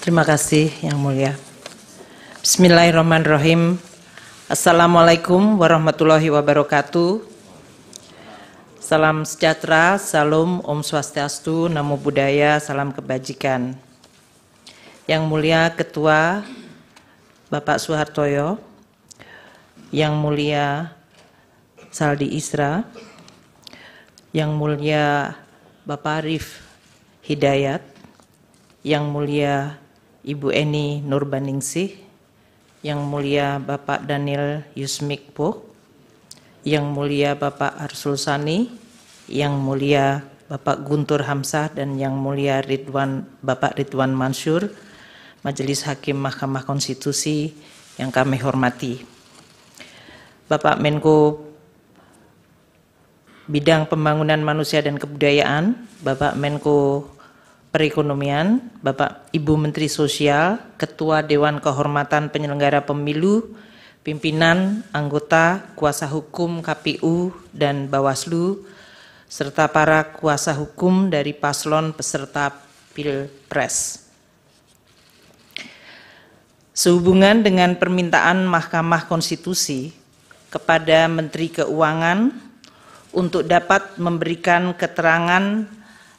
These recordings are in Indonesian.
Terima kasih Yang Mulia. Bismillahirrahmanirrahim. Assalamualaikum warahmatullahi wabarakatuh. Salam sejahtera, salam Om Swastiastu, Namo Buddhaya, salam kebajikan. Yang Mulia Ketua Bapak Soehartoyo, Yang Mulia Saldi Isra, Yang Mulia Bapak Arif Hidayat, Yang Mulia Ibu Eni Nurbaningsih, Yang Mulia Bapak Daniel Yusmikpo, Yang Mulia Bapak Arsul Sani, Yang Mulia Bapak Guntur Hamsah dan Yang Mulia Ridwan Bapak Ridwan Mansur, Majelis Hakim Mahkamah Konstitusi yang kami hormati. Bapak Menko Bidang Pembangunan Manusia dan Kebudayaan, Bapak Menko Perekonomian, Bapak Ibu Menteri Sosial, Ketua Dewan Kehormatan Penyelenggara Pemilu, pimpinan, anggota, kuasa hukum KPU dan Bawaslu, serta para kuasa hukum dari paslon peserta Pilpres. Sehubungan dengan permintaan Mahkamah Konstitusi kepada Menteri Keuangan untuk dapat memberikan keterangan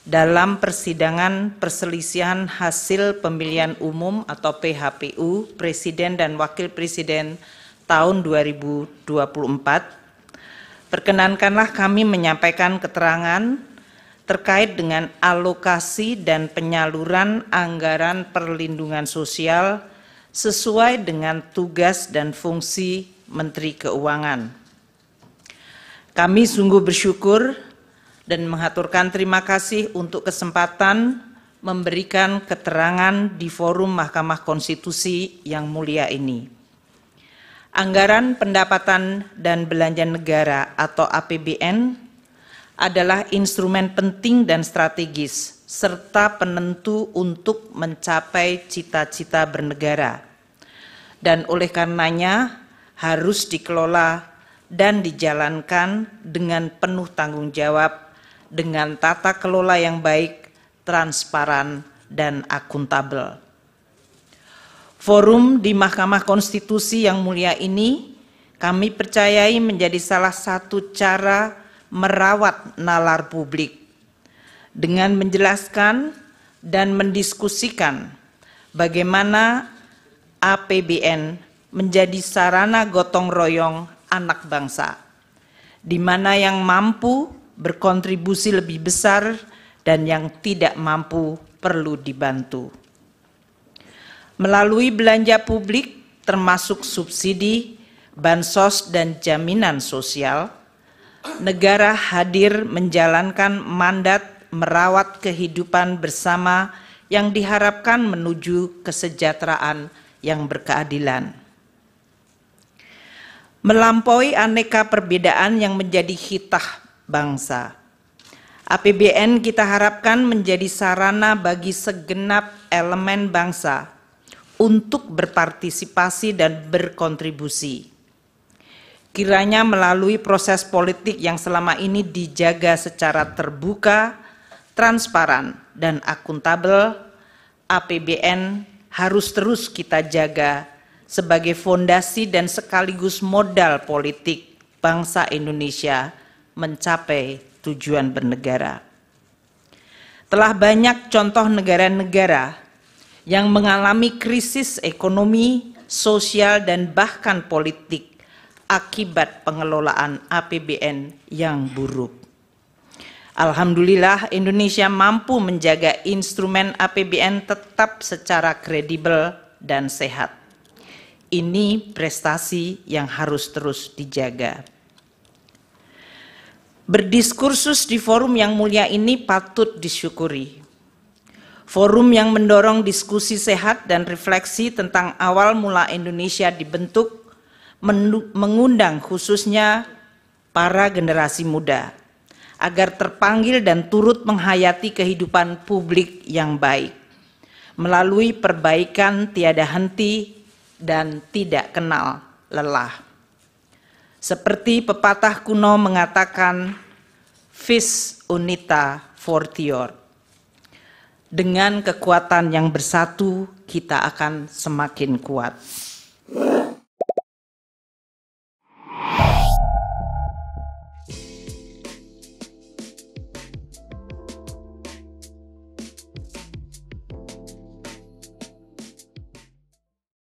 dalam persidangan perselisihan hasil pemilihan umum atau PHPU Presiden dan Wakil Presiden tahun 2024. Perkenankanlah kami menyampaikan keterangan terkait dengan alokasi dan penyaluran anggaran perlindungan sosial sesuai dengan tugas dan fungsi Menteri Keuangan. Kami sungguh bersyukur dan mengaturkan terima kasih untuk kesempatan memberikan keterangan di forum Mahkamah Konstitusi yang mulia ini. Anggaran pendapatan dan belanja negara atau APBN adalah instrumen penting dan strategis serta penentu untuk mencapai cita-cita bernegara. Dan oleh karenanya harus dikelola dan dijalankan dengan penuh tanggung jawab dengan tata kelola yang baik, transparan, dan akuntabel. Forum di Mahkamah Konstitusi yang mulia ini kami percayai menjadi salah satu cara merawat nalar publik dengan menjelaskan dan mendiskusikan bagaimana APBN menjadi sarana gotong royong anak bangsa, di mana yang mampu berkontribusi lebih besar dan yang tidak mampu perlu dibantu. Melalui belanja publik termasuk subsidi, bansos dan jaminan sosial, negara hadir menjalankan mandat merawat kehidupan bersama yang diharapkan menuju kesejahteraan yang berkeadilan. Melampaui aneka perbedaan yang menjadi hitah bangsa. APBN kita harapkan menjadi sarana bagi segenap elemen bangsa untuk berpartisipasi dan berkontribusi. Kiranya melalui proses politik yang selama ini dijaga secara terbuka, transparan, dan akuntabel, APBN harus terus kita jaga sebagai fondasi dan sekaligus modal politik bangsa Indonesia mencapai tujuan bernegara. Telah banyak contoh negara-negara yang mengalami krisis ekonomi, sosial, dan bahkan politik akibat pengelolaan APBN yang buruk. Alhamdulillah, Indonesia mampu menjaga instrumen APBN tetap secara kredibel dan sehat. Ini prestasi yang harus terus dijaga. Berdiskursus di forum yang mulia ini patut disyukuri. Forum yang mendorong diskusi sehat dan refleksi tentang awal mula Indonesia dibentuk mengundang khususnya para generasi muda agar terpanggil dan turut menghayati kehidupan publik yang baik melalui perbaikan tiada henti dan tidak kenal lelah. Seperti pepatah kuno mengatakan, Vis unita fortior. Dengan kekuatan yang bersatu, kita akan semakin kuat.